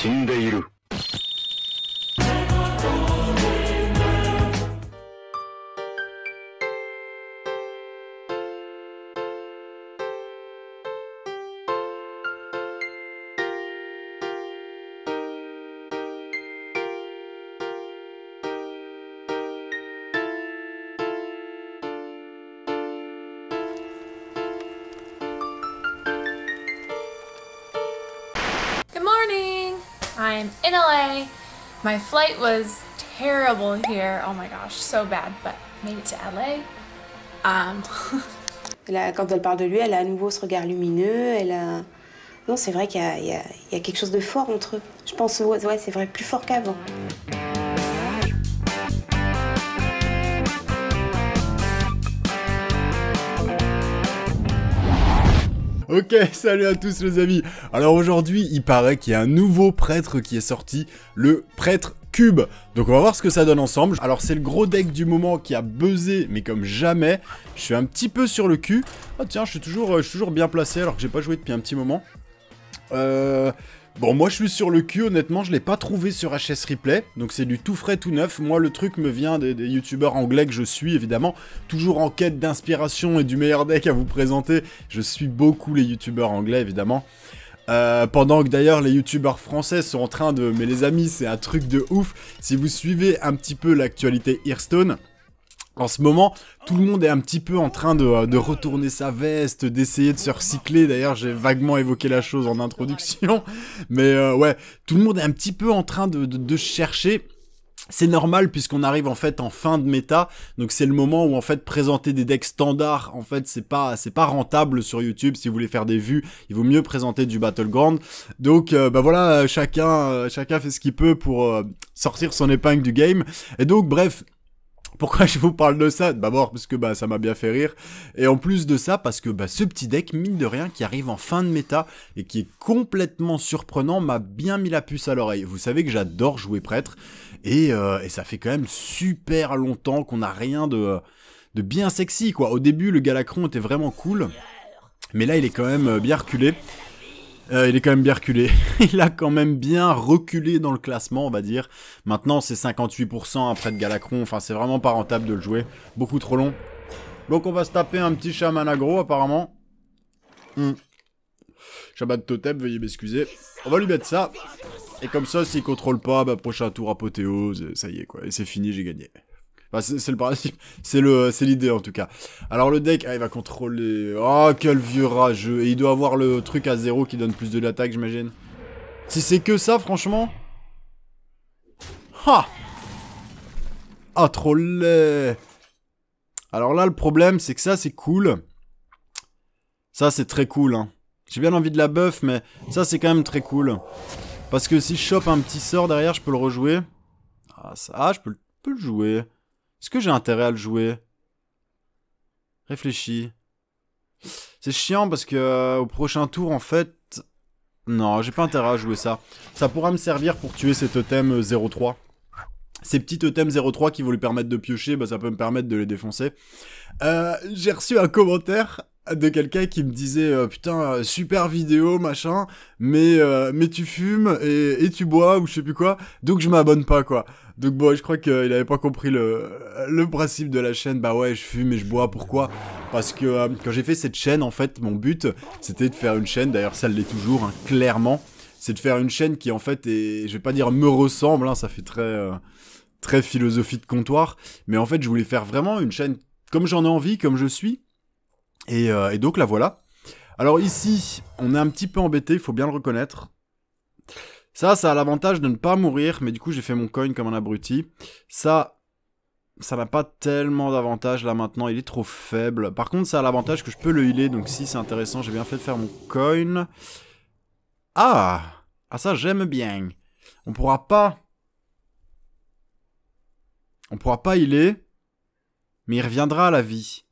新的。time in LA. My flight was terrible here. Oh my gosh, so bad, but made it to um, LA. là, quand elle parle de lui, elle a à nouveau ce regard lumineux. Elle Non, c'est vrai qu'il y, a quelque chose de fort entre eux. Je pense, ouais, c'est vrai, plus fort qu'avant. Ok, salut à tous les amis Alors aujourd'hui, il paraît qu'il y a un nouveau prêtre qui est sorti, le prêtre cube. Donc on va voir ce que ça donne ensemble. Alors c'est le gros deck du moment qui a buzzé, mais comme jamais. Je suis un petit peu sur le cul. Ah tiens, je suis toujours, euh, je suis toujours bien placé alors que j'ai pas joué depuis un petit moment. Euh, Bon, moi je suis sur le cul, honnêtement, je l'ai pas trouvé sur HS Replay, donc c'est du tout frais, tout neuf. Moi, le truc me vient des, youtubeurs anglais que je suis, évidemment, toujours en quête d'inspiration et du meilleur deck à vous présenter. Je suis beaucoup les youtubeurs anglais, évidemment. Euh, pendant que d'ailleurs les youtubeurs français sont en train de... Mais les amis, c'est un truc de ouf. Si vous suivez un petit peu l'actualité Hearthstone, en ce moment, tout le monde est un petit peu en train euh, de, retourner sa veste, d'essayer de se recycler. D'ailleurs, j'ai vaguement évoqué la chose en introduction. Mais euh, ouais, tout le monde est un petit peu en train de, chercher. C'est normal puisqu'on arrive en fait en fin de méta, donc c'est le moment où en fait présenter des decks standards, en fait c'est pas c'est pas rentable sur YouTube si vous voulez faire des vues, il vaut mieux présenter du battleground. Donc euh, bah voilà, chacun chacun fait ce qu'il peut pour sortir son épingle du game. Et donc bref, pourquoi je vous parle de ça D'abord bah, parce que bah, ça m'a bien fait rire, et en plus de ça parce que bah, ce petit deck, mine de rien, qui arrive en fin de méta et qui est complètement surprenant, m'a bien mis la puce à l'oreille. Vous savez que j'adore jouer prêtre, et, euh, et, ça fait quand même super longtemps qu'on n'a rien de, de bien sexy, quoi. Au début, le Galacron était vraiment cool, mais là, il est quand même euh, bien reculé. Euh, il est quand même bien reculé. il a quand même bien reculé dans le classement, on va dire. Maintenant, c'est 58% après de Galacron. Enfin, c'est vraiment pas rentable de le jouer. Beaucoup trop long. Donc, on va se taper un petit chaman aggro, apparemment. Hmm. Shabbat Totem, veuillez m'excuser. On va lui mettre ça. Et comme ça, s'il contrôle pas, bah, prochain tour apothéose. Ça y est, quoi. Et c'est fini, j'ai gagné. Bah, c'est le principe, c'est le, l'idée en tout cas. Alors le deck, ah, il va contrôler. Oh quel vieux rageux Et il doit avoir le truc à zéro qui donne plus de l'attaque, j'imagine. Si c'est que ça, franchement. Ha Ah trop laid Alors là, le problème, c'est que ça, c'est cool. Ça, c'est très cool. Hein. J'ai bien envie de la buff, mais ça, c'est quand même très cool. Parce que si je chope un petit sort derrière, je peux le rejouer. Ah, ça, ah, je peux, peux le jouer. Est-ce que j'ai intérêt à le jouer Réfléchis. C'est chiant parce que euh, au prochain tour, en fait... Non, j'ai pas intérêt à jouer ça. Ça pourra me servir pour tuer ces totems euh, 03. Ces petits totems 03 qui vont lui permettre de piocher, bah, ça peut me permettre de les défoncer. Euh, j'ai reçu un commentaire de quelqu'un qui me disait euh, putain euh, super vidéo machin mais euh, mais tu fumes et, tu bois ou je sais plus quoi donc je m'abonne pas quoi donc bon je crois qu'il avait pas compris le le principe de la chaîne bah ouais je fume et je bois pourquoi parce que quand j'ai fait cette chaîne en fait mon but c'était de faire une chaîne d'ailleurs ça l'est toujours hein, clairement c'est de faire une chaîne qui en fait et je vais pas dire me ressemble hein, ça fait très très philosophie de comptoir mais en fait je voulais faire vraiment une chaîne comme j'en ai envie comme je suis euh, et, donc la voilà. Alors ici, on est un petit peu embêté, il faut bien le reconnaître. Ça, ça a l'avantage de ne pas mourir, mais du coup j'ai fait mon coin comme un abruti. Ça, ça n'a pas tellement d'avantage là maintenant, il est trop faible. Par contre, ça a l'avantage que je peux le healer, donc si c'est intéressant, j'ai bien fait de faire mon coin. Ah Ah ça, j'aime bien. On pourra pas... On pourra pas healer, mais il reviendra à la vie.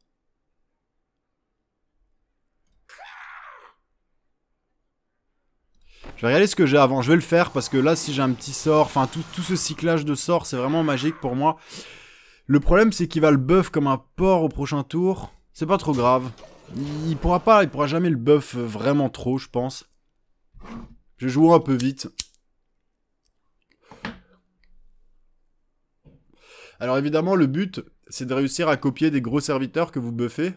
Je vais regarder ce que j'ai avant. Je vais le faire parce que là, si j'ai un petit sort, enfin, tout, tout, ce cyclage de sorts, c'est vraiment magique pour moi. Le problème, c'est qu'il va le buff comme un porc au prochain tour. C'est pas trop grave. Il pourra pas, il pourra jamais le buff vraiment trop, je pense. Je joue un peu vite. Alors évidemment, le but, c'est de réussir à copier des gros serviteurs que vous buffez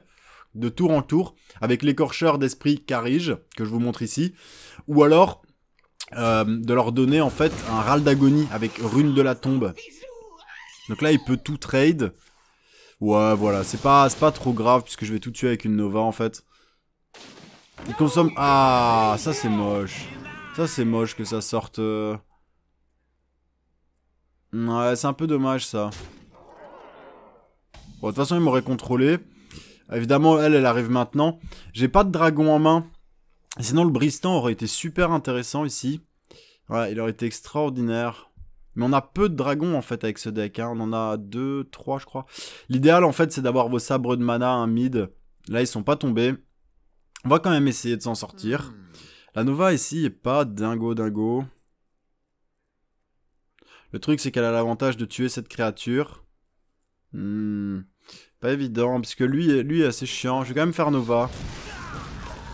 de tour en tour avec l'écorcheur d'esprit Carige, que je vous montre ici, ou alors euh, de leur donner en fait un râle d'agonie avec rune de la tombe. Donc là, il peut tout trade. Ouais, voilà, c'est pas, pas trop grave puisque je vais tout tuer avec une Nova en fait. Il consomme... Ah, ça c'est moche. Ça c'est moche que ça sorte... Euh. Ouais, c'est un peu dommage ça. Bon, de toute façon, il m'aurait contrôlé. Évidemment, elle, elle arrive maintenant. J'ai pas de dragon en main. Sinon, le Bristan aurait été super intéressant ici. Ouais, il aurait été extraordinaire. Mais on a peu de dragons, en fait, avec ce deck. Hein. On en a 2, 3, je crois. L'idéal, en fait, c'est d'avoir vos sabres de mana, un mid. Là, ils sont pas tombés. On va quand même essayer de s'en sortir. Hmm. La Nova, ici, est pas dingo dingo. Le truc, c'est qu'elle a l'avantage de tuer cette créature. Hmm, pas évident, parce que lui, lui est assez chiant. Je vais quand même faire Nova.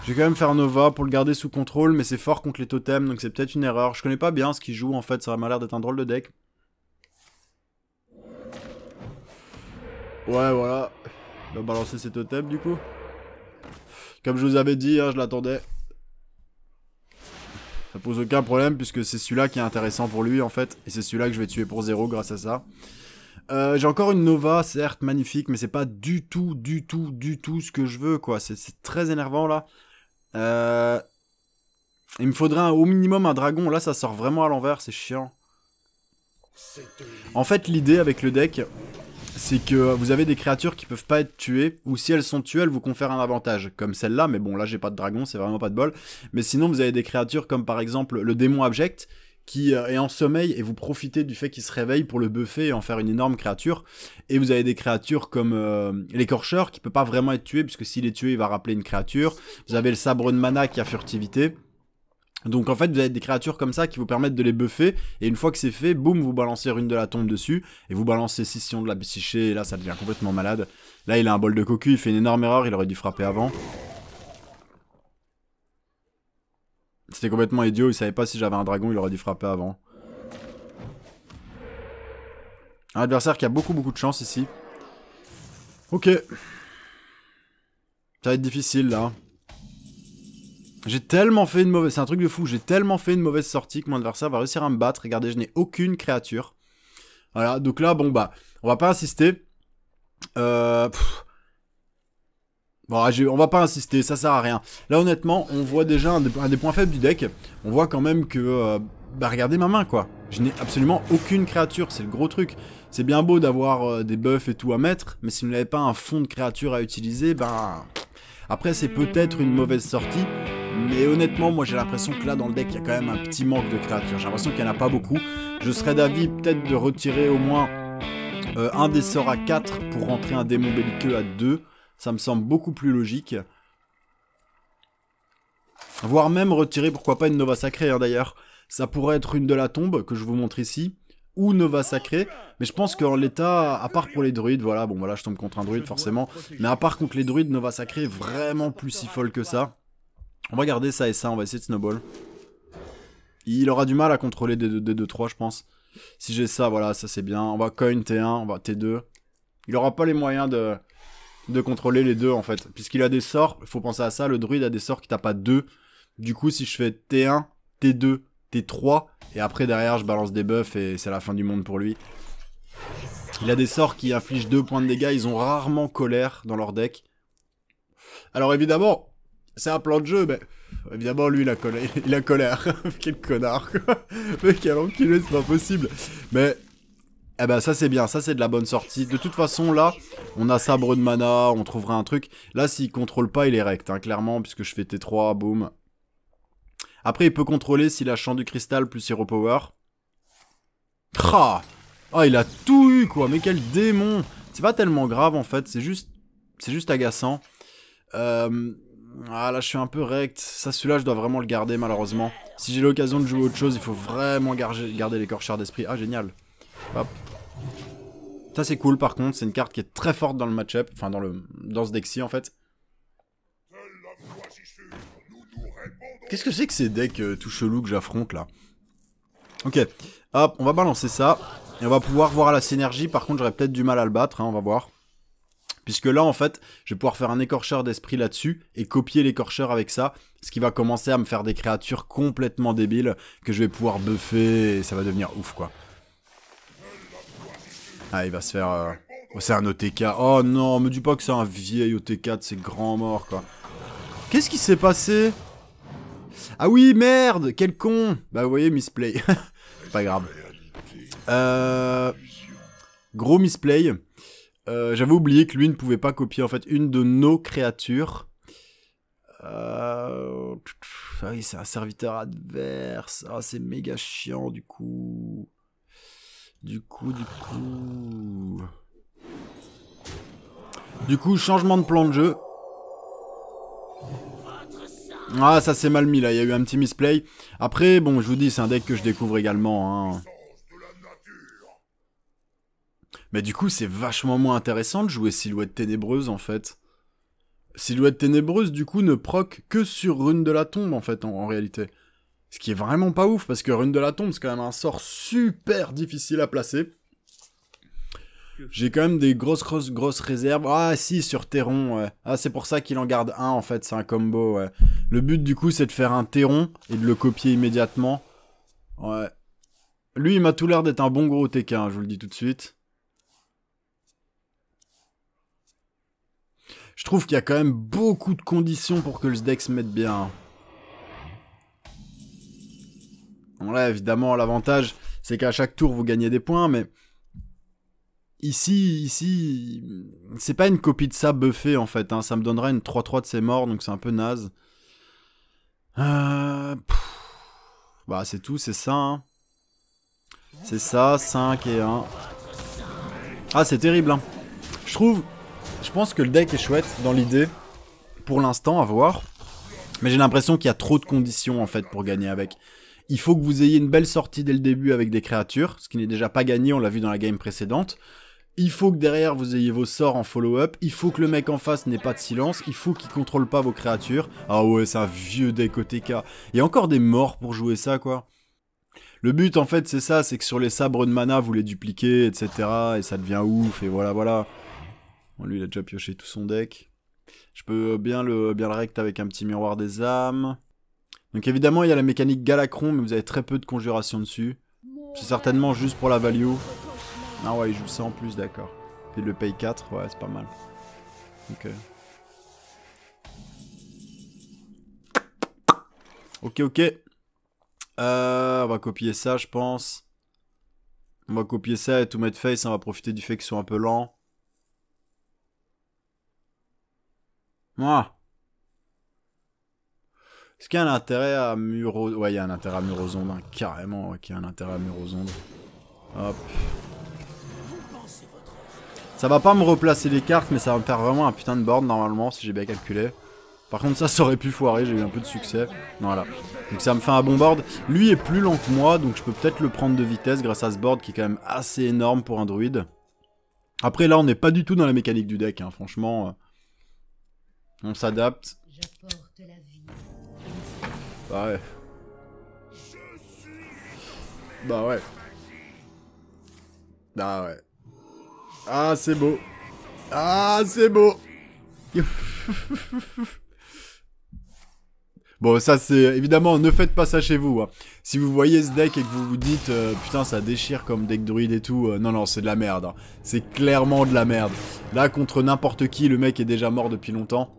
Je vais quand même faire Nova pour le garder sous contrôle, mais c'est fort contre les totems, donc c'est peut-être une erreur. Je connais pas bien ce qu'il joue, en fait, ça m'a l'air d'être un drôle de deck. Ouais, voilà. Il va balancer ses totems, du coup. Comme je vous avais dit, hein, je l'attendais. Ça pose aucun problème, puisque c'est celui-là qui est intéressant pour lui, en fait. Et c'est celui-là que je vais tuer pour zéro grâce à ça. Euh, j'ai encore une Nova, certes magnifique, mais c'est pas du tout, du tout, du tout ce que je veux, quoi. C'est très énervant, là. Euh, il me faudrait au minimum un dragon. Là, ça sort vraiment à l'envers, c'est chiant. En fait, l'idée avec le deck, c'est que vous avez des créatures qui peuvent pas être tuées, ou si elles sont tuées, elles vous confèrent un avantage, comme celle-là, mais bon, là j'ai pas de dragon, c'est vraiment pas de bol. Mais sinon, vous avez des créatures comme par exemple le démon abject, qui euh, est en sommeil et vous profitez du fait qu'il se réveille pour le buffer et en faire une énorme créature. Et vous avez des créatures comme euh, l'écorcheur qui peut pas vraiment être tué puisque s'il est tué il va rappeler une créature. Vous avez le sabre de mana qui a furtivité. Donc en fait vous avez des créatures comme ça qui vous permettent de les buffer et une fois que c'est fait, boum, vous balancez une de la tombe dessus et vous balancez scission de la psyché et là ça devient complètement malade. Là il a un bol de cocu, il fait une énorme erreur, il aurait dû frapper avant. C'était complètement idiot, il savait pas si j'avais un dragon, il aurait dû frapper avant. Un adversaire qui a beaucoup beaucoup de chance ici. Ok. Ça va être difficile là. J'ai tellement fait une mauvaise... C'est un truc de fou, j'ai tellement fait une mauvaise sortie que mon adversaire va réussir à me battre. Regardez, je n'ai aucune créature. Voilà, donc là, bon bah, on va pas insister. Euh... Bon, ah, on va pas insister, ça sert à rien. Là, honnêtement, on voit déjà un des, points faibles du deck. On voit quand même que... Euh, bah, regardez ma main, quoi. Je n'ai absolument aucune créature, c'est le gros truc. C'est bien beau d'avoir euh, des buffs et tout à mettre, mais si vous n'avez pas un fond de créature à utiliser, ben... Après, c'est peut-être une mauvaise sortie, mais honnêtement, moi j'ai l'impression que là dans le deck, il y a quand même un petit manque de créatures. J'ai l'impression qu'il n'y en a pas beaucoup. Je serais d'avis peut-être de retirer au moins euh, un des sorts à 4 pour rentrer un démon belliqueux à 2. Ça me semble beaucoup plus logique. Voire même retirer, pourquoi pas, une Nova Sacrée, hein, d'ailleurs. Ça pourrait être une de la tombe, que je vous montre ici, ou Nova Sacrée. Mais je pense qu'en l'état, à part pour les druides, voilà, bon, voilà, je tombe contre un druide, forcément. Mais à part contre les druides, Nova Sacrée vraiment plus si folle que ça. On va garder ça et ça, on va essayer de snowball. Il aura du mal à contrôler des 2-3, je pense. Si j'ai ça, voilà, ça c'est bien. On va coin T1, on va T2. Il aura pas les moyens de de contrôler les deux en fait. Puisqu'il a des sorts, il faut penser à ça, le druide a des sorts qui tapent à deux. Du coup, si je fais T1, T2, T3, et après derrière je balance des buffs et c'est la fin du monde pour lui. Il a des sorts qui infligent deux points de dégâts, ils ont rarement colère dans leur deck. Alors évidemment, c'est un plan de jeu, mais évidemment lui il a colère. Il a colère. quel connard quoi. Mais quel c'est pas possible. Mais eh ben ça c'est bien, ça c'est de la bonne sortie. De toute façon là, on a sabre de mana, on trouvera un truc. Là s'il contrôle pas, il est rect, hein, clairement, puisque je fais T3, boum. Après il peut contrôler s'il a champ du cristal plus hero power. Ah il a tout eu quoi, mais quel démon C'est pas tellement grave en fait, c'est juste, c'est juste agaçant. Euh, ah là je suis un peu rect, ça celui-là je dois vraiment le garder malheureusement. Si j'ai l'occasion de jouer autre chose, il faut vraiment Les garder l'écorcheur d'esprit. Ah génial Hop. Ça c'est cool par contre, c'est une carte qui est très forte dans le match-up, enfin dans, le, dans ce deck-ci en fait. Qu'est-ce que c'est que ces decks euh, tout chelous que j'affronte là Ok, hop, on va balancer ça. Et on va pouvoir voir la synergie, par contre j'aurais peut-être du mal à le battre, hein, on va voir. Puisque là en fait, je vais pouvoir faire un écorcheur d'esprit là-dessus et copier l'écorcheur avec ça. Ce qui va commencer à me faire des créatures complètement débiles que je vais pouvoir buffer et ça va devenir ouf quoi. Ah, il va se faire... Euh, oh, c'est un OTK. Oh non, me dis pas que c'est un vieil OTK de ces grands morts, quoi. Qu'est-ce qui s'est passé Ah oui, merde Quel con Bah, vous voyez, misplay. pas grave. Euh, gros misplay. Euh, j'avais oublié que lui ne pouvait pas copier, en fait, une de nos créatures. Ah oui, c'est un serviteur adverse. Ah, c'est méga chiant, du coup. Du coup, du coup... Du coup, changement de plan de jeu. Ah, ça s'est mal mis là, il y a eu un petit misplay. Après, bon, je vous dis, c'est un deck que je découvre également. Hein. Mais du coup, c'est vachement moins intéressant de jouer Silhouette Ténébreuse en fait. Silhouette Ténébreuse, du coup, ne proc que sur Rune de la Tombe en fait, en réalité. Ce qui est vraiment pas ouf, parce que Rune de la Tombe, c'est quand même un sort super difficile à placer. J'ai quand même des grosses, grosses, grosses réserves. Ah, si, sur Terron. Ah, c'est pour ça qu'il en garde un, en fait. C'est un combo, Le but, du coup, c'est de faire un Terron et de le copier immédiatement. Ouais. Lui, il m'a tout l'air d'être un bon gros TK, hein, je vous le dis tout de suite. Je trouve qu'il y a quand même beaucoup de conditions pour que le deck se mette bien. Hein. Bon là, évidemment, l'avantage, c'est qu'à chaque tour, vous gagnez des points, mais ici, ici, c'est pas une copie de ça buffée, en fait. Hein. Ça me donnera une 3-3 de ses morts, donc c'est un peu naze. Euh, bah, c'est tout, c'est ça. Hein. C'est ça, 5 et 1. Ah, c'est terrible, hein. Je trouve... Je pense que le deck est chouette dans l'idée, pour l'instant, à voir. Mais j'ai l'impression qu'il y a trop de conditions, en fait, pour gagner avec il faut que vous ayez une belle sortie dès le début avec des créatures, ce qui n'est déjà pas gagné, on l'a vu dans la game précédente. Il faut que derrière vous ayez vos sorts en follow-up, il faut que le mec en face n'ait pas de silence, il faut qu'il contrôle pas vos créatures. Ah ouais, c'est un vieux deck OTK. Il y a encore des morts pour jouer ça, quoi. Le but, en fait, c'est ça, c'est que sur les sabres de mana, vous les dupliquez, etc. Et ça devient ouf, et voilà, voilà. Bon, lui, il a déjà pioché tout son deck. Je peux bien le, bien le rect avec un petit miroir des âmes. Donc évidemment, il y a la mécanique Galacron, mais vous avez très peu de conjuration dessus. C'est certainement juste pour la value. Ah ouais, il joue ça en plus, d'accord. et le paye 4, ouais, c'est pas mal. Euh. Ok. Ok, ok. Euh, on va copier ça, je pense. On va copier ça et tout mettre face. On va profiter du fait qu'ils sont un peu lents. moi ah. Est-ce qu'il y a un intérêt à Muro... Ouais, il y a un intérêt à mur hein, carrément, qu'il y a un intérêt à mur Hop. Ça va pas me replacer les cartes, mais ça va me faire vraiment un putain de board, normalement, si j'ai bien calculé. Par contre, ça, ça aurait pu foirer, j'ai eu un peu de succès. Voilà. Donc ça me fait un bon board. Lui est plus lent que moi, donc je peux peut-être le prendre de vitesse grâce à ce board qui est quand même assez énorme pour un druide. Après, là, on n'est pas du tout dans la mécanique du deck, hein, franchement. Euh, on s'adapte. Bah ouais. Bah ouais. Bah ouais. Ah c'est beau. Ah c'est beau. bon ça c'est évidemment ne faites pas ça chez vous. Hein. Si vous voyez ce deck et que vous vous dites euh, putain ça déchire comme deck druide et tout, euh, non non c'est de la merde. Hein. C'est clairement de la merde. Là contre n'importe qui le mec est déjà mort depuis longtemps.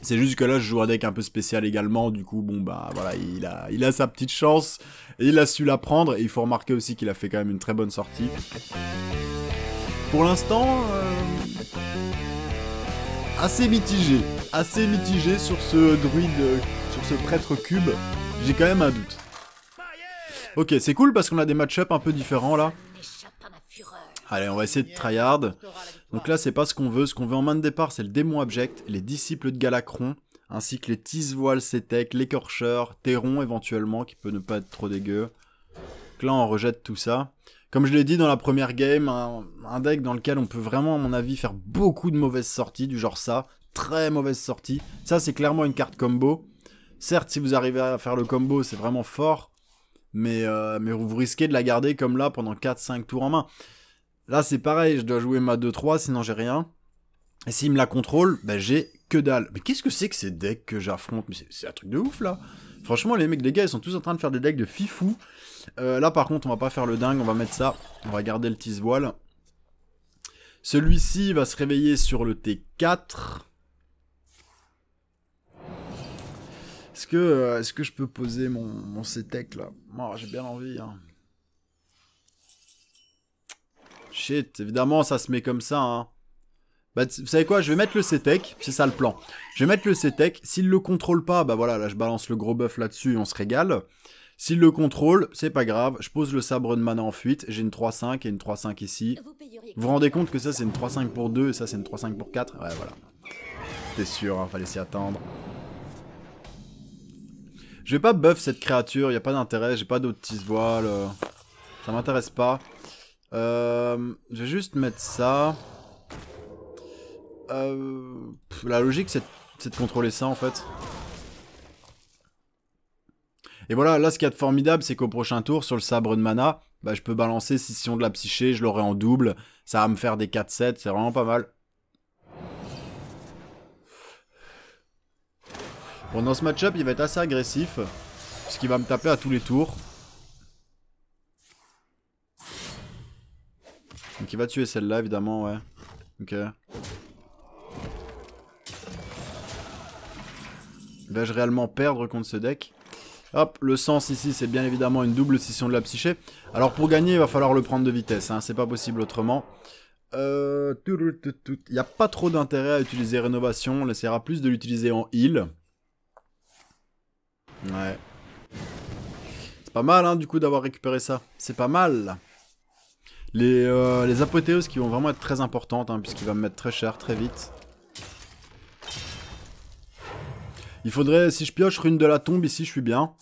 C'est juste que là, je joue un deck un peu spécial également, du coup, bon, bah, voilà, il a, il a sa petite chance, et il a su la prendre, et il faut remarquer aussi qu'il a fait quand même une très bonne sortie. Pour l'instant, euh, assez mitigé, assez mitigé sur ce druide, sur ce prêtre cube, j'ai quand même un doute. Ok, c'est cool parce qu'on a des match-up un peu différents, là. Allez, on va essayer de tryhard. Donc là, c'est pas ce qu'on veut. Ce qu'on veut en main de départ, c'est le démon abject, les disciples de Galacron, ainsi que les Tisvoiles, setek, l'écorcheur, Théron éventuellement, qui peut ne pas être trop dégueu. Donc là, on rejette tout ça. Comme je l'ai dit dans la première game, un, deck dans lequel on peut vraiment, à mon avis, faire beaucoup de mauvaises sorties, du genre ça, très mauvaise sortie. Ça, c'est clairement une carte combo. Certes, si vous arrivez à faire le combo, c'est vraiment fort, mais, euh, mais vous risquez de la garder comme là pendant 4-5 tours en main. Là, c'est pareil, je dois jouer ma 2-3, sinon j'ai rien. Et s'il me la contrôle, ben, j'ai que dalle. Mais qu'est-ce que c'est que ces decks que j'affronte Mais c'est un truc de ouf, là Franchement, les mecs, les gars, ils sont tous en train de faire des decks de fifou. Euh, là, par contre, on va pas faire le dingue, on va mettre ça. On va garder le tisse voile. Celui-ci va se réveiller sur le T4. Est-ce que, euh, est que je peux poser mon, mon tech là Moi, oh, j'ai bien envie, hein. Shit, évidemment, ça se met comme ça, hein. Bah, vous savez quoi, je vais mettre le CTEC, e c'est ça le plan. Je vais mettre le CTEC, e s'il le contrôle pas, bah voilà, là je balance le gros buff là-dessus, on se régale. S'il le contrôle, c'est pas grave, je pose le sabre de mana en fuite, j'ai une 3-5 et une 3-5 ici. Vous vous rendez compte que ça c'est une 3-5 pour 2 et ça c'est une 3-5 pour 4 Ouais, voilà. T'es sûr, hein, fallait s'y attendre. Je vais pas buff cette créature, y a pas d'intérêt, j'ai pas d'autres petits voiles. Euh, ça m'intéresse pas. Euh, je vais juste mettre ça. Euh, la logique, c'est de contrôler ça, en fait. Et voilà, là, ce qu'il y a de formidable, c'est qu'au prochain tour, sur le sabre de mana, bah, je peux balancer on de la Psyché, je l'aurai en double. Ça va me faire des 4-7, c'est vraiment pas mal. Bon, dans ce match-up, il va être assez agressif, puisqu'il va me taper à tous les tours. Donc il va tuer celle-là, évidemment, ouais. Ok. Vais-je réellement perdre contre ce deck Hop, le sens ici, c'est bien évidemment une double scission de la psyché. Alors pour gagner, il va falloir le prendre de vitesse, hein. c'est pas possible autrement. Euh, il n'y a pas trop d'intérêt à utiliser Rénovation, on essaiera plus de l'utiliser en heal. Ouais. C'est pas mal, hein, du coup, d'avoir récupéré ça. C'est pas mal. Euh, les, apothéoses qui vont vraiment être très importantes, hein, puisqu'il va me mettre très cher, très vite. Il faudrait, si je pioche Rune de la Tombe, ici je suis bien.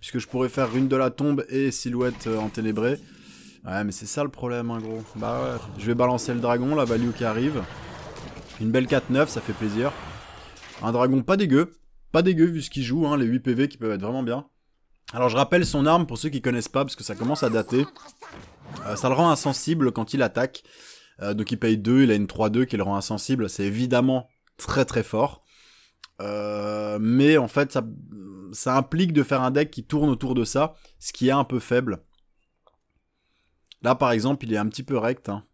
Puisque je pourrais faire Rune de la Tombe et Silhouette en euh, enténébrée. Ouais, mais c'est ça le problème, hein, gros. Bah ouais, je vais balancer le dragon, la value qui arrive. Une belle 4-9, ça fait plaisir. Un dragon pas dégueu. Pas dégueu vu ce qu'il joue, hein, les 8 PV qui peuvent être vraiment bien. Alors je rappelle son arme pour ceux qui connaissent pas, parce que ça commence à dater. Euh, ça le rend insensible quand il attaque. Euh, donc il paye 2, il a une 3-2 qui le rend insensible. C'est évidemment très très fort. Euh, mais en fait, ça, implique de faire un deck qui tourne autour de ça, ce qui est un peu faible. Là, par exemple, il est un petit peu rect. Hein.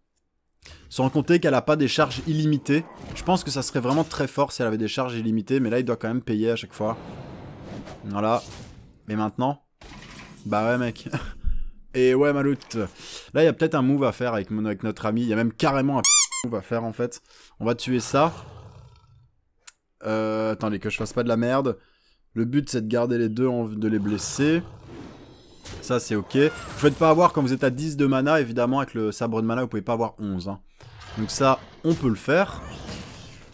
Sans compter qu'elle n'a pas des charges illimitées. Je pense que ça serait vraiment très fort si elle avait des charges illimitées, mais là, il doit quand même payer à chaque fois. Voilà. Mais maintenant Bah ouais, mec. Et ouais, maloute là, il y a peut-être un move à faire avec, notre ami. Il y a même carrément un move à faire, en fait. On va tuer ça. Euh, attendez, que je fasse pas de la merde. Le but, c'est de garder les deux, en, de les blesser. Ça, c'est ok. Vous faites pas avoir, quand vous êtes à 10 de mana, évidemment, avec le sabre de mana, vous pouvez pas avoir 11. Hein. Donc ça, on peut le faire.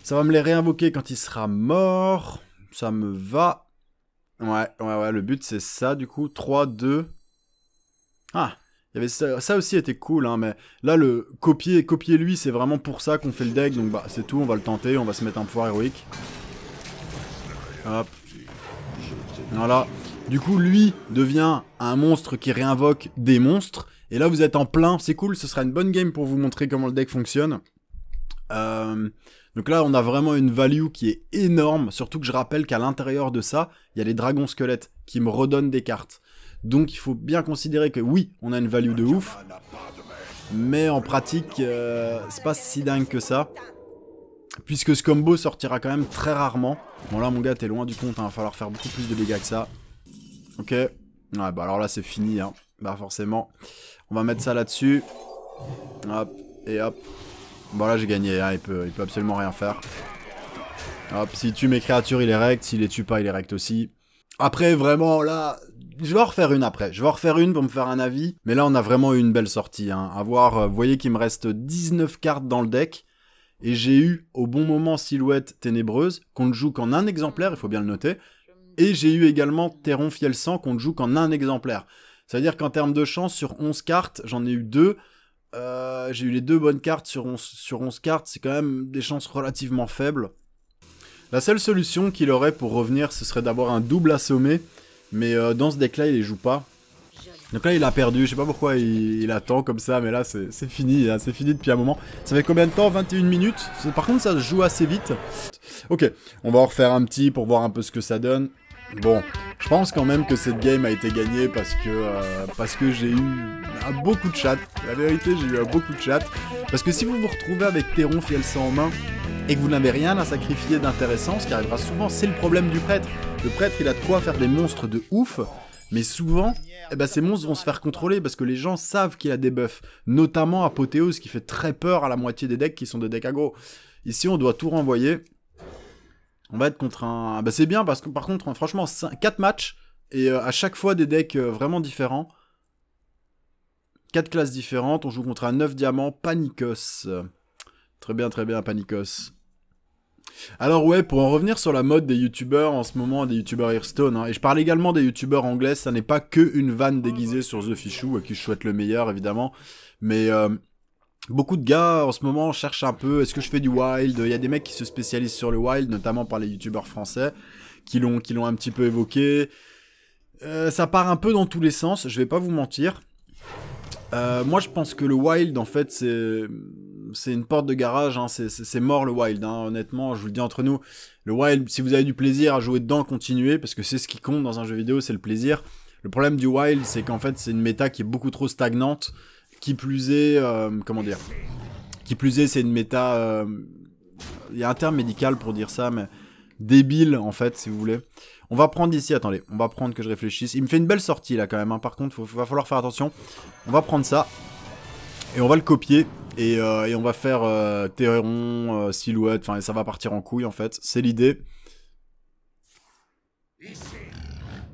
Ça va me les réinvoquer quand il sera mort. Ça me va. Ouais, ouais, ouais, le but, c'est ça, du coup. 3, 2... Ah, ça, aussi était cool, hein, mais là le copier copier lui, c'est vraiment pour ça qu'on fait le deck, donc bah c'est tout, on va le tenter, on va se mettre un pouvoir héroïque. Hop. Voilà. Du coup, lui devient un monstre qui réinvoque des monstres. Et là, vous êtes en plein, c'est cool, ce sera une bonne game pour vous montrer comment le deck fonctionne. Euh, donc là, on a vraiment une value qui est énorme, surtout que je rappelle qu'à l'intérieur de ça, il y a les dragons squelettes qui me redonnent des cartes. Donc il faut bien considérer que oui, on a une value de ouf, mais en pratique, euh, c'est pas si dingue que ça. Puisque ce combo sortira quand même très rarement. Bon là mon gars, t'es loin du compte, il hein, va falloir faire beaucoup plus de dégâts que ça. Ok, ouais bah alors là c'est fini, hein. bah forcément. On va mettre ça là-dessus. Hop, et hop. Bon là j'ai gagné, hein, il, peut, il peut absolument rien faire. Hop, s'il tue mes créatures, il est rect. S'il les tue pas, il est rect aussi. Après, vraiment, là, je vais en refaire une après. Je vais en refaire une pour me faire un avis. Mais là, on a vraiment eu une belle sortie. Hein. Euh, vous voyez qu'il me reste 19 cartes dans le deck. Et j'ai eu au bon moment Silhouette Ténébreuse, qu'on ne joue qu'en un exemplaire, il faut bien le noter. Et j'ai eu également Terron Fiel Sang, qu'on ne joue qu'en un exemplaire. C'est-à-dire qu'en termes de chance, sur 11 cartes, j'en ai eu deux. Euh, j'ai eu les deux bonnes cartes sur sur 11 cartes, c'est quand même des chances relativement faibles. La seule solution qu'il aurait pour revenir, ce serait d'avoir un double assommé mais euh, dans ce deck-là, il les joue pas. Donc là, il a perdu. Je sais pas pourquoi il, attend comme ça, mais là, c'est fini. Hein, c'est fini depuis un moment. Ça fait combien de temps 21 minutes. Par contre, ça joue assez vite. Ok, on va en refaire un petit pour voir un peu ce que ça donne. Bon, je pense quand même que cette game a été gagnée parce que, euh, parce que j'ai eu euh, beaucoup de chat. La vérité, j'ai eu beaucoup de chat. Parce que si vous vous retrouvez avec Teron Fielsa en main, et que vous n'avez rien à sacrifier d'intéressant, ce qui arrivera souvent, c'est le problème du prêtre. Le prêtre, il a de quoi faire des monstres de ouf, mais souvent, eh ben, ces monstres vont se faire contrôler parce que les gens savent qu'il a des buffs, notamment Apothéose qui fait très peur à la moitié des decks qui sont des decks aggro. Ici, on doit tout renvoyer. On va être contre un... Ah ben, c'est bien parce que par contre, hein, franchement, 4 matchs et euh, à chaque fois des decks euh, vraiment différents. 4 classes différentes, on joue contre un 9 diamants, Panicos. Très bien, très bien, Panicos. Alors ouais, pour en revenir sur la mode des youtubeurs en ce moment, des youtubeurs Hearthstone, hein, et je parle également des youtubeurs anglais, ça n'est pas que une vanne déguisée sur The Fichou, à qui je souhaite le meilleur évidemment, mais euh, beaucoup de gars en ce moment cherchent un peu, est-ce que je fais du wild Il y a des mecs qui se spécialisent sur le wild, notamment par les youtubeurs français, qui l'ont, qui l'ont un petit peu évoqué. Euh, ça part un peu dans tous les sens, je vais pas vous mentir. Euh, moi je pense que le wild en fait c'est c'est une porte de garage, hein, c'est mort le wild, hein. honnêtement, je vous le dis entre nous. Le wild, si vous avez du plaisir à jouer dedans, continuez, parce que c'est ce qui compte dans un jeu vidéo, c'est le plaisir. Le problème du wild, c'est qu'en fait, c'est une méta qui est beaucoup trop stagnante, qui plus est, euh, comment dire, qui plus est, c'est une méta, euh, il y a un terme médical pour dire ça, mais débile, en fait, si vous voulez. On va prendre ici, attendez, on va prendre que je réfléchisse. Il me fait une belle sortie là quand même, hein, par contre, il va falloir faire attention. On va prendre ça, et on va le copier. Euh, et, on va faire euh, Théron, euh, Silhouette, enfin ça va partir en couille en fait. C'est l'idée.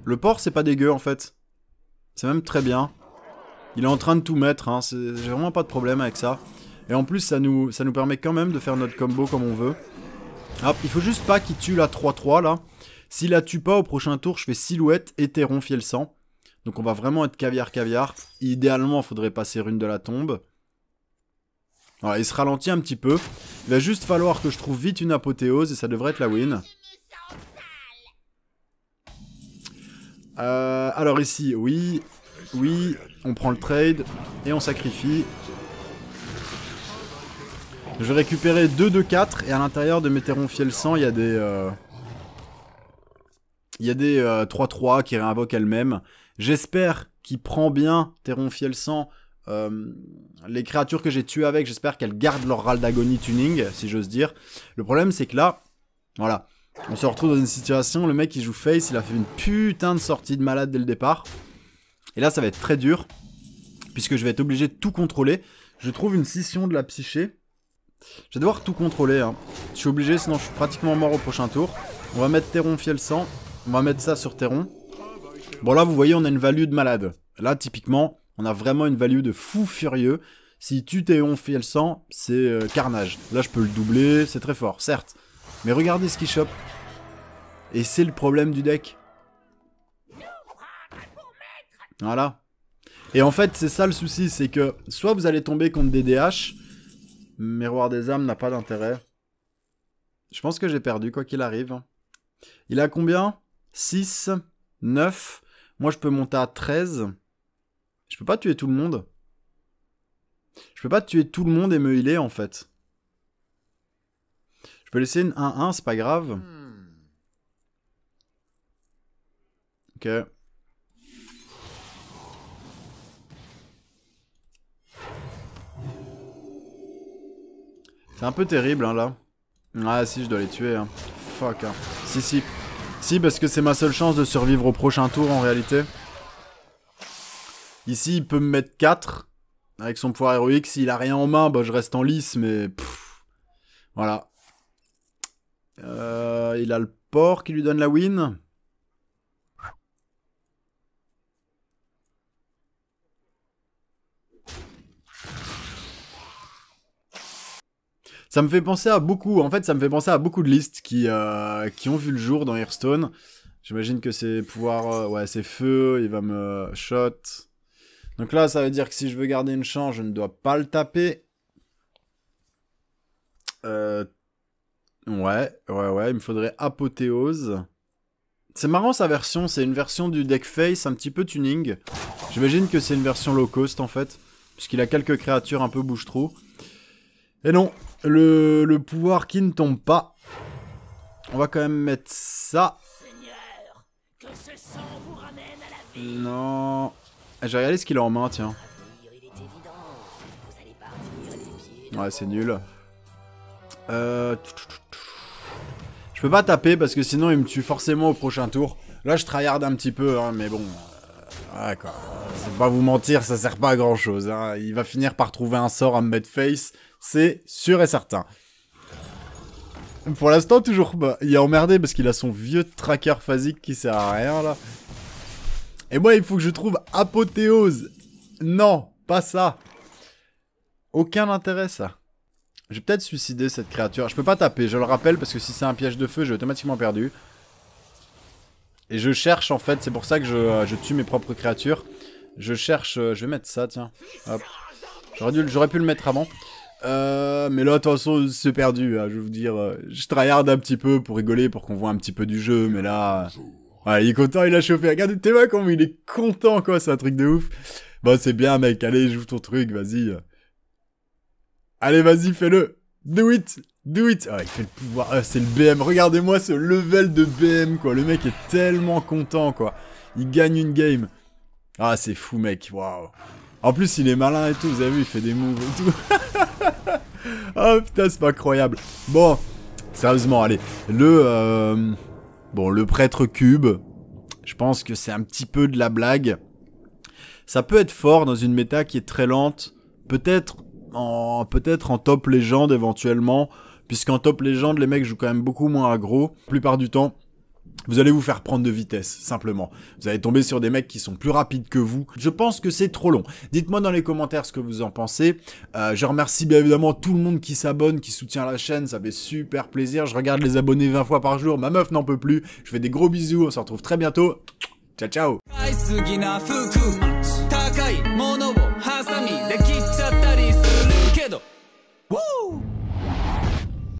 Le port c'est pas dégueu en fait. C'est même très bien. Il est en train de tout mettre, hein. j'ai vraiment pas de problème avec ça. Et en plus ça nous, ça nous permet quand même de faire notre combo comme on veut. Hop, il faut juste pas qu'il tue la 3-3 là. S'il la tue pas au prochain tour, je fais silhouette et fier le sang. Donc on va vraiment être caviar caviar. Idéalement, il faudrait passer rune de la tombe il se ralentit un petit peu. Il va juste falloir que je trouve vite une apothéose et ça devrait être la win. Euh, alors ici, oui, oui, on prend le trade et on sacrifie. Je vais récupérer 2 de 4 et à l'intérieur de mes terrons sang, il y a des... Euh, il y a des 3-3 euh, qui réinvoquent elles-mêmes. J'espère qu'il prend bien Terron Fiel sang euh, les créatures que j'ai tuées avec, j'espère qu'elles gardent leur râle d'agonie tuning, si j'ose dire. Le problème, c'est que là, voilà, on se retrouve dans une situation, le mec il joue face, il a fait une putain de sortie de malade dès le départ. Et là, ça va être très dur, puisque je vais être obligé de tout contrôler. Je trouve une scission de la psyché. Je vais devoir tout contrôler, hein. Je suis obligé, sinon je suis pratiquement mort au prochain tour. On va mettre Terron fiel sang. On va mettre ça sur Terron. Bon là, vous voyez, on a une value de malade. Là, typiquement, on a vraiment une value de fou furieux. Si tu t'es on fait le sang, c'est euh, carnage. Là, je peux le doubler, c'est très fort, certes. Mais regardez ce qui chope. Et c'est le problème du deck. Voilà. Et en fait, c'est ça le souci, c'est que soit vous allez tomber contre des DH, Miroir des âmes n'a pas d'intérêt. Je pense que j'ai perdu, quoi qu'il arrive. Il a combien 6, 9. Moi, je peux monter à 13. Je peux pas tuer tout le monde. Je peux pas tuer tout le monde et me healer, en fait. Je peux laisser une 1-1, c'est pas grave. Hmm. Ok. C'est un peu terrible, hein, là. Ah, si, je dois les tuer, hein. Fuck, hein. Si, si. Si, parce que c'est ma seule chance de survivre au prochain tour, en réalité. Ici, il peut me mettre 4. Avec son pouvoir héroïque, s'il a rien en main, bah, je reste en lice, mais... voilà. Euh, il a le port qui lui donne la win. Ça me fait penser à beaucoup, en fait, ça me fait penser à beaucoup de listes qui, euh, qui ont vu le jour dans Hearthstone. J'imagine que c'est pouvoir... Euh, ouais, c'est feu, il va me shot. Donc là, ça veut dire que si je veux garder une chance, je ne dois pas le taper. Euh, ouais, ouais, ouais, il me faudrait apothéose. C'est marrant sa version, c'est une version du deck face, un petit peu tuning. J'imagine que c'est une version low cost en fait, puisqu'il a quelques créatures un peu bouche-trou. Et non, le, le pouvoir qui ne tombe pas. On va quand même mettre ça. Seigneur, Non. Eh, j'ai regardé ce qu'il a en main, tiens. Ouais, c'est nul. Euh, je peux pas taper parce que sinon il me tue forcément au prochain tour. Là, je tryhard un petit peu, hein, mais bon... Euh, ouais, quoi. C'est pas vous mentir, ça sert pas à grand chose. Hein. Il va finir par trouver un sort à me mettre face, c'est sûr et certain. Pour l'instant, toujours Il est emmerdé parce qu'il a son vieux tracker phasique qui sert à rien, là. Et moi, il faut que je trouve apothéose. Non, pas ça. Aucun intérêt, ça. Je vais peut-être suicider cette créature. Je peux pas taper, je le rappelle, parce que si c'est un piège de feu, j'ai automatiquement perdu. Et je cherche, en fait, c'est pour ça que je, euh, tue mes propres créatures. Je cherche... Euh, je vais mettre ça, tiens. J'aurais pu le mettre avant. Euh, mais là, de toute façon, c'est perdu. Hein, je vais vous dire, je tryhard un petit peu pour rigoler, pour qu'on voit un petit peu du jeu, mais là... Ouais, il est content, il a chauffé. t'es Théma comme il est content, quoi. C'est un truc de ouf. Bon, c'est bien, mec. Allez, joue ton truc, vas-y. Allez, vas-y, fais-le. Do it. Do it. Oh, il fait le pouvoir. Ah, c'est le BM. Regardez-moi ce level de BM, quoi. Le mec est tellement content, quoi. Il gagne une game. Ah, c'est fou, mec. Waouh. En plus, il est malin et tout. Vous avez vu, il fait des moves et tout. oh, putain, c'est pas incroyable. Bon. Sérieusement, allez. Le... Euh, Bon, le prêtre cube, je pense que c'est un petit peu de la blague. Ça peut être fort dans une méta qui est très lente, peut-être en, peut-être en top légende éventuellement, puisqu'en top légende, les mecs jouent quand même beaucoup moins aggro, la plupart du temps. Vous allez vous faire prendre de vitesse, simplement. Vous allez tomber sur des mecs qui sont plus rapides que vous. Je pense que c'est trop long. Dites-moi dans les commentaires ce que vous en pensez. Euh, je remercie bien évidemment tout le monde qui s'abonne, qui soutient la chaîne. Ça fait super plaisir. Je regarde les abonnés 20 fois par jour. Ma meuf n'en peut plus. Je fais des gros bisous. On se retrouve très bientôt. Ciao, ciao